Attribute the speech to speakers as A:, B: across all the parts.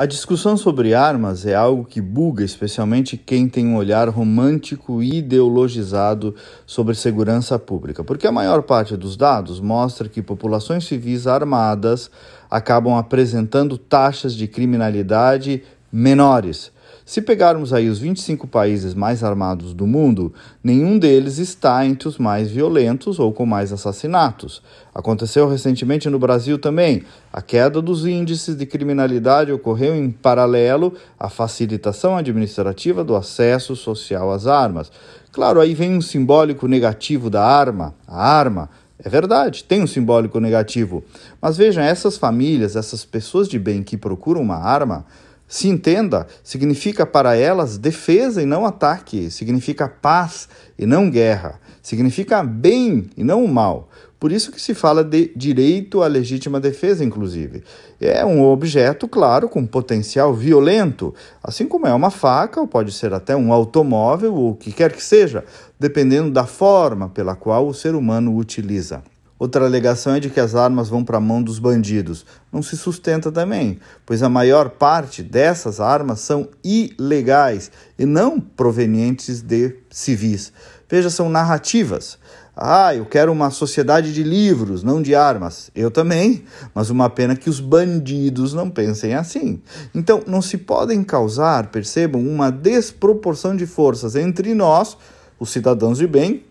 A: A discussão sobre armas é algo que buga especialmente quem tem um olhar romântico e ideologizado sobre segurança pública, porque a maior parte dos dados mostra que populações civis armadas acabam apresentando taxas de criminalidade menores. Se pegarmos aí os 25 países mais armados do mundo, nenhum deles está entre os mais violentos ou com mais assassinatos. Aconteceu recentemente no Brasil também. A queda dos índices de criminalidade ocorreu em paralelo à facilitação administrativa do acesso social às armas. Claro, aí vem um simbólico negativo da arma. A arma é verdade, tem um simbólico negativo. Mas vejam, essas famílias, essas pessoas de bem que procuram uma arma, se entenda, significa para elas defesa e não ataque, significa paz e não guerra, significa bem e não mal. Por isso que se fala de direito à legítima defesa, inclusive. É um objeto, claro, com potencial violento, assim como é uma faca, ou pode ser até um automóvel, ou o que quer que seja, dependendo da forma pela qual o ser humano o utiliza. Outra alegação é de que as armas vão para a mão dos bandidos. Não se sustenta também, pois a maior parte dessas armas são ilegais e não provenientes de civis. Veja, são narrativas. Ah, eu quero uma sociedade de livros, não de armas. Eu também, mas uma pena que os bandidos não pensem assim. Então, não se podem causar, percebam, uma desproporção de forças entre nós, os cidadãos de bem,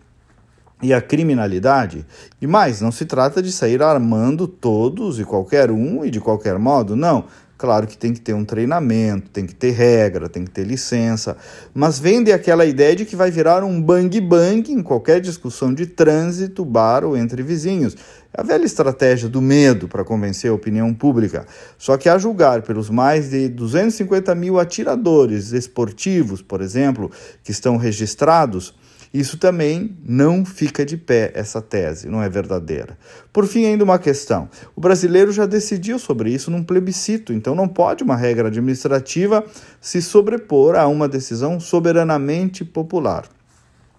A: e a criminalidade. E mais, não se trata de sair armando todos e qualquer um e de qualquer modo, não. Claro que tem que ter um treinamento, tem que ter regra, tem que ter licença, mas vende aquela ideia de que vai virar um bang bang em qualquer discussão de trânsito, bar ou entre vizinhos. É a velha estratégia do medo para convencer a opinião pública. Só que, a julgar pelos mais de 250 mil atiradores esportivos, por exemplo, que estão registrados, isso também não fica de pé, essa tese, não é verdadeira. Por fim, ainda uma questão: o brasileiro já decidiu sobre isso num plebiscito, então não pode uma regra administrativa se sobrepor a uma decisão soberanamente popular.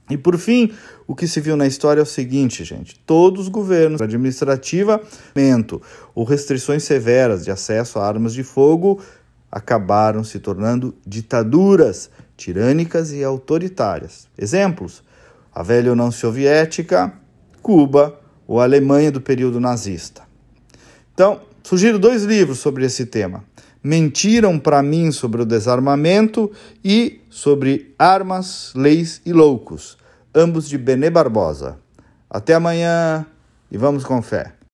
A: E por fim, o que se viu na história é o seguinte, gente: todos os governos administrativa, ou restrições severas de acesso a armas de fogo acabaram se tornando ditaduras tirânicas e autoritárias. Exemplos: a velha União Soviética, Cuba ou a Alemanha do período nazista. Então, sugiro dois livros sobre esse tema. Mentiram para mim sobre o desarmamento e sobre armas, leis e loucos, ambos de Benê Barbosa. Até amanhã e vamos com fé.